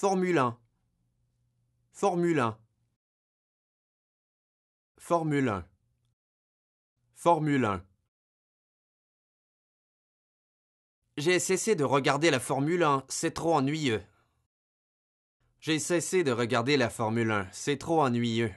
Formule 1 Formule 1 Formule 1 Formule 1 J'ai cessé de regarder la Formule 1, c'est trop ennuyeux. J'ai cessé de regarder la Formule 1, c'est trop ennuyeux.